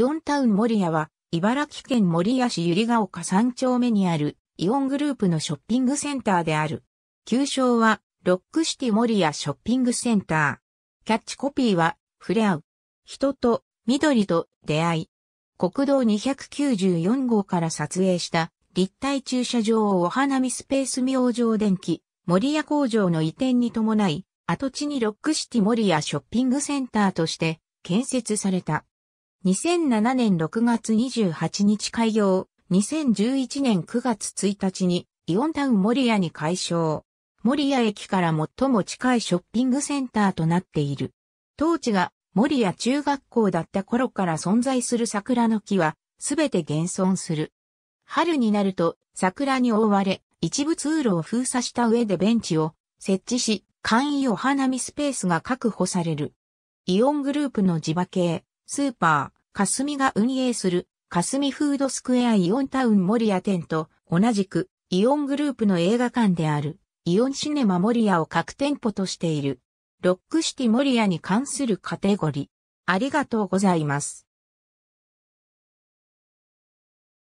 イオンタウン守谷は、茨城県守谷市百合ヶ丘3丁目にある、イオングループのショッピングセンターである。旧称は、ロックシティ守谷ショッピングセンター。キャッチコピーは、触れ合う。人と、緑と、出会い。国道294号から撮影した、立体駐車場をお花見スペース明星電機、守谷工場の移転に伴い、跡地にロックシティ守谷ショッピングセンターとして、建設された。2007年6月28日開業、2011年9月1日にイオンタウン森屋に改称。森屋駅から最も近いショッピングセンターとなっている。当地が森屋中学校だった頃から存在する桜の木はすべて現存する。春になると桜に覆われ、一部通路を封鎖した上でベンチを設置し、簡易お花見スペースが確保される。イオングループの地場系、スーパー、かすみが運営する、かすみフードスクエアイオンタウンモリア店と、同じく、イオングループの映画館である、イオンシネマモリアを各店舗としている。ロックシティモリアに関するカテゴリー。ありがとうございます。